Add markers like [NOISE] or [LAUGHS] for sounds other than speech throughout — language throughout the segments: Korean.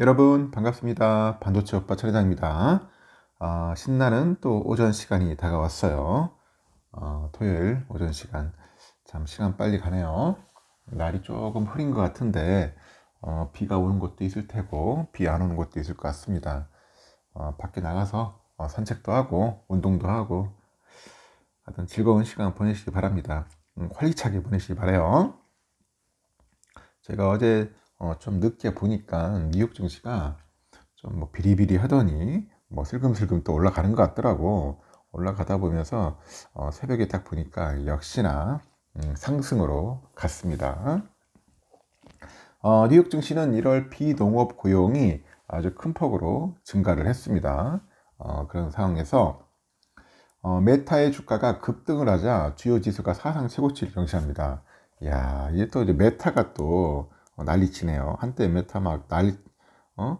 여러분 반갑습니다. 반도체 오빠 차례장입니다. 어, 신나는 또 오전 시간이 다가왔어요. 어, 토요일 오전 시간 참 시간 빨리 가네요. 날이 조금 흐린 것 같은데 어, 비가 오는 곳도 있을 테고 비 안 오는 곳도 있을 것 같습니다. 어, 밖에 나가서 어, 산책도 하고 운동도 하고 하여튼 즐거운 시간 보내시기 바랍니다. 음, 활기차게 보내시기 바래요. 제가 어제 어, 좀 늦게 보니까 뉴욕 증시가 좀 뭐 비리비리 하더니 뭐 슬금슬금 또 올라가는 것 같더라고. 올라가다 보면서 어, 새벽에 딱 보니까 역시나 음, 상승으로 갔습니다. 어, 뉴욕 증시는 1월 비농업 고용이 아주 큰 폭으로 증가를 했습니다. 어, 그런 상황에서 어, 메타의 주가가 급등을 하자 주요 지수가 사상 최고치를 경신합니다. 야, 이게 또 이제 메타가 또 어, 난리치네요. 한때 메타 막 난리 어?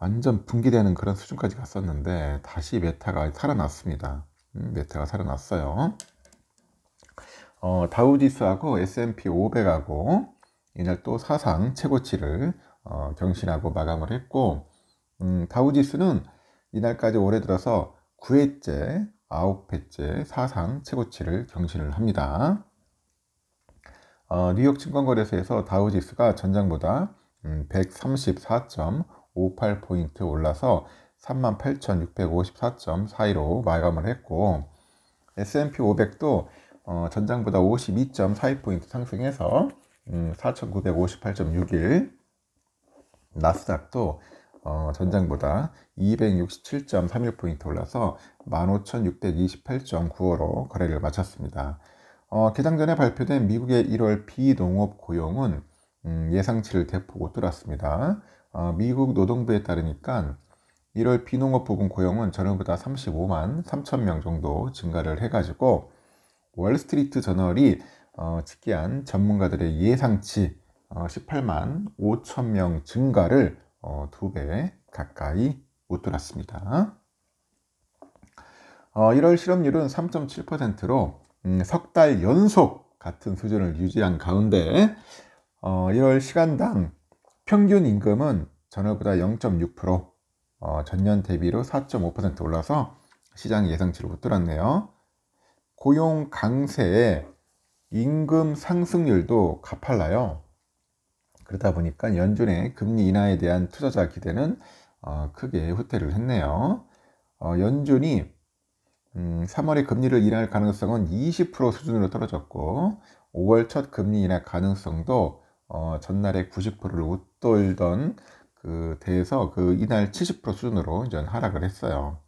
완전 붕괴되는 그런 수준까지 갔었는데 다시 메타가 살아났습니다. 음, 메타가 살아났어요. 어, 다우지수하고 S&P 500하고 이날 또 사상 최고치를 어, 경신하고 마감을 했고 음, 다우지수는 이날까지 올해 들어서 9회째, 9회째 사상 최고치를 경신을 합니다. 어, 뉴욕 증권거래소에서 다우지수가 전장보다 음, 134.58포인트 올라서 38,654.415 마감을 했고 S&P 500도 어, 전장보다 52.42포인트 상승해서 음, 4,958.61 나스닥도 어, 전장보다 267.31포인트 올라서 15,628.95로 거래를 마쳤습니다. 어, 개장 전에 발표된 미국의 1월 비농업 고용은 음, 예상치를 대폭 웃돌았습니다. 어, 미국 노동부에 따르니까 1월 비농업 부분 고용은 전월보다 35만 3천 명 정도 증가를 해가지고 월스트리트 저널이 어, 집계한 전문가들의 예상치 어, 18만 5천 명 증가를 어, 두배 가까이 웃돌았습니다. 어, 1월 실업률은 3.7%로 음, 석달 연속 같은 수준을 유지한 가운데 어, 1월 시간당 평균 임금은 전월보다 0.6% 어, 전년 대비로 4.5% 올라서 시장 예상치를 웃돌았네요. 고용 강세에 임금 상승률도 가팔라요. 그러다 보니까 연준의 금리 인하에 대한 투자자 기대는 어, 크게 후퇴를 했네요. 어, 연준이 음, 3월에 금리를 인하할 가능성은 20% 수준으로 떨어졌고 5월 첫 금리 인하 가능성도 어, 전날의 90%를 웃돌던 그 대에서 그 이날 70% 수준으로 이제 하락을 했어요.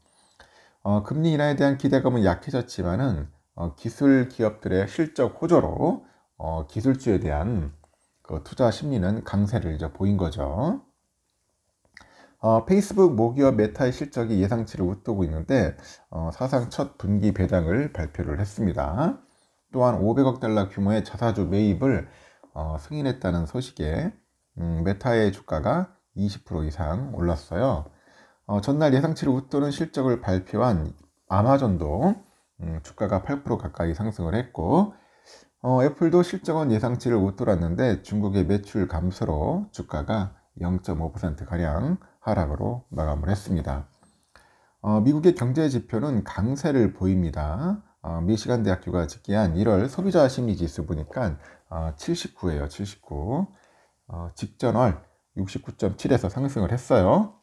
어, 금리 인하에 대한 기대감은 약해졌지만은 어, 기술 기업들의 실적 호조로 어, 기술주에 대한 그 투자 심리는 강세를 이제 보인 거죠. 어, 페이스북 모기업 메타의 실적이 예상치를 웃도고 있는데 어, 사상 첫 분기 배당을 발표를 했습니다. 또한 500억 달러 규모의 자사주 매입을 어, 승인했다는 소식에 음, 메타의 주가가 20% 이상 올랐어요. 어, 전날 예상치를 웃도는 실적을 발표한 아마존도 음, 주가가 8% 가까이 상승을 했고 어, 애플도 실적은 예상치를 웃돌았는데 중국의 매출 감소로 주가가 0.5%가량 하락으로 마감을 했습니다. 어, 미국의 경제 지표는 강세를 보입니다. 어, 미시간 대학교가 집계한 1월 소비자 심리 지수 보니까 어, 79예요. 79. 어, 직전월 69.7에서 상승을 했어요.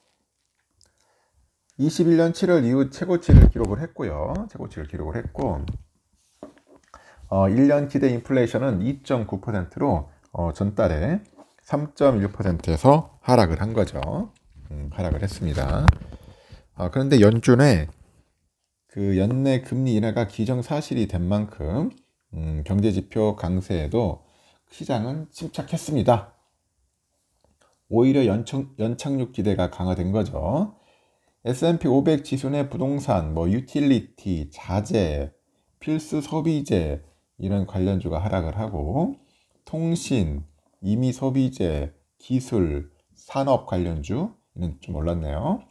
21년 7월 이후 최고치를 기록을 했고요. 최고치를 기록을 했고 어, 1년 기대 인플레이션은 2.9%로 어, 전달에 3.1%에서 하락을 한 거죠. 음, 하락을 했습니다. 아, 그런데 연준의 그 연내 금리 인하가 기정사실이 된 만큼 음, 경제지표 강세에도 시장은 침착했습니다. 오히려 연청, 연착륙 기대가 강화된 거죠. S&P 500 지수 내 부동산, 뭐 유틸리티, 자재, 필수 소비재 이런 관련주가 하락을 하고 통신, 이미 소비재, 기술, 산업 관련주 는좀 올랐네요.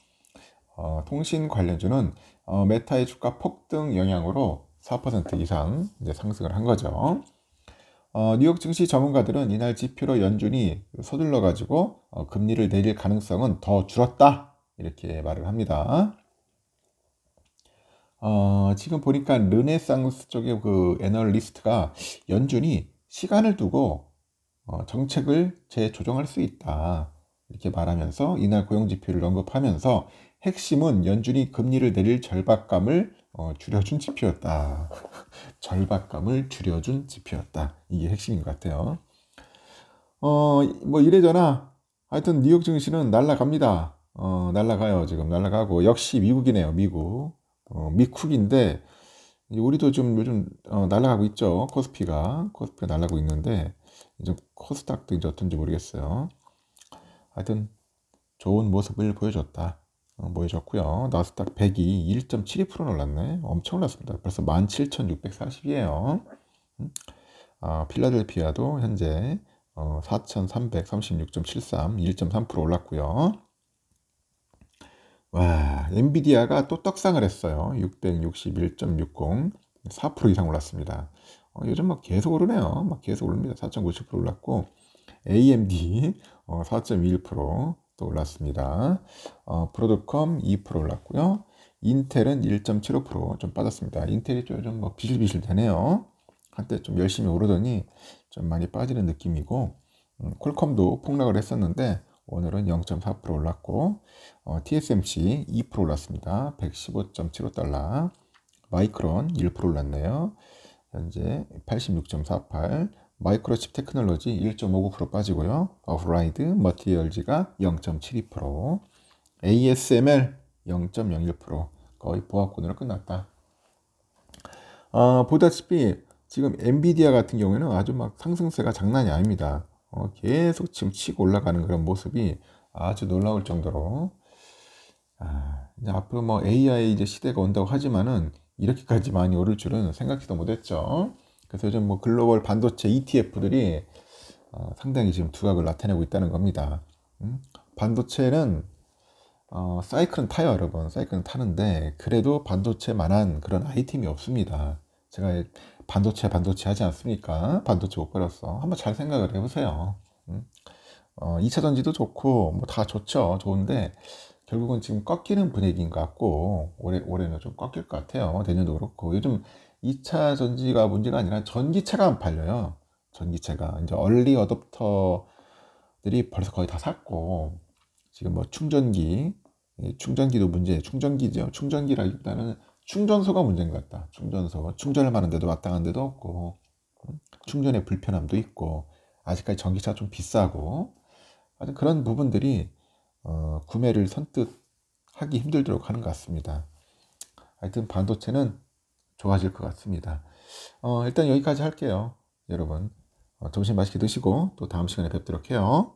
어, 통신 관련주는 어, 메타의 주가 폭등 영향으로 4% 이상 이제 상승을 한 거죠. 어, 뉴욕 증시 전문가들은 이날 지표로 연준이 서둘러 가지고 어, 금리를 내릴 가능성은 더 줄었다 이렇게 말을 합니다. 어, 지금 보니까 르네상스 쪽의 그 애널리스트가 연준이 시간을 두고 어, 정책을 재조정할 수 있다. 이렇게 말하면서 이날 고용지표를 언급하면서 핵심은 연준이 금리를 내릴 절박감을 어, 줄여준 지표였다. [LAUGHS] 절박감을 줄여준 지표였다. 이게 핵심인 것 같아요. 어, 뭐 이래저나 하여튼 뉴욕 증시는 날라갑니다. 어, 날라가요. 지금 날라가고 역시 미국이네요. 미국. 어, 미쿡인데 우리도 좀 요즘 어, 날라가고 있죠. 코스피가 코스피가 날라고 가 있는데 이제 코스닥도 이제 어떤지 모르겠어요. 하여튼 좋은 모습을 보여줬다. 어, 보여줬고요. 나스닥 100이 1.72% 올랐네. 엄청 올랐습니다. 벌써 17,640이에요. 음? 아, 필라델피아도 현재 어, 4,336.73, 1.3% 올랐고요. 와, 엔비디아가 또 떡상을 했어요. 661.60, 4% 이상 올랐습니다. 어, 요즘 막 계속 오르네요. 막 계속 오릅니다. 4.97% 올랐고 AMD 어, 4.21%또 올랐습니다. 어, 브로드컴 2% 올랐고요. 인텔은 1.75%좀 빠졌습니다. 인텔이 좀 뭐 비실비실 되네요. 한때 좀 열심히 오르더니 좀 많이 빠지는 느낌이고 음, 콜컴도 폭락을 했었는데 오늘은 0.4% 올랐고 어, TSMC 2% 올랐습니다. 115.75달러 마이크론 1% 올랐네요. 현재 86.48, 마이크로칩 테크놀로지 1.59% 빠지고요. 어프라이드 머티리얼즈가 0.72%, ASML 0.01% 거의 보합권으로 끝났다. 아, 보다시피 지금 엔비디아 같은 경우에는 아주 막 상승세가 장난이 아닙니다. 어, 계속 지금 치고 올라가는 그런 모습이 아주 놀라울 정도로 아, 이제 앞으로 뭐 AI 이제 시대가 온다고 하지만은 이렇게까지 많이 오를 줄은 생각지도 못했죠. 그래서 요즘 뭐 글로벌 반도체 ETF들이 어, 상당히 지금 두각을 나타내고 있다는 겁니다. 음? 반도체는 어, 사이클은 타요, 여러분. 사이클은 타는데 그래도 반도체만한 그런 아이템이 없습니다. 제가 반도체 반도체 하지 않습니까? 반도체 못 버렸어. 한번 잘 생각을 해보세요. 음? 어, 2차 전지도 좋고 뭐 다 좋죠. 좋은데 결국은 지금 꺾이는 분위기인 것 같고 올해 올해는 좀 꺾일 것 같아요. 내년도 그렇고 요즘 2차 전지가 문제가 아니라 전기차가 안 팔려요. 전기차가 이제 얼리 어댑터들이 벌써 거의 다 샀고 지금 뭐 충전기 충전기도 문제 충전기죠. 충전기라기보다는 충전소가 문제인 것 같다. 충전소 충전을 하는데도 마땅한 데도 없고 음, 충전의 불편함도 있고 아직까지 전기차 좀 비싸고 그런 부분들이 어, 구매를 선뜻 하기 힘들도록 하는 것 같습니다. 하여튼 반도체는 좋아질 것 같습니다. 어, 일단 여기까지 할게요. 여러분 어, 점심 맛있게 드시고 또 다음 시간에 뵙도록 해요.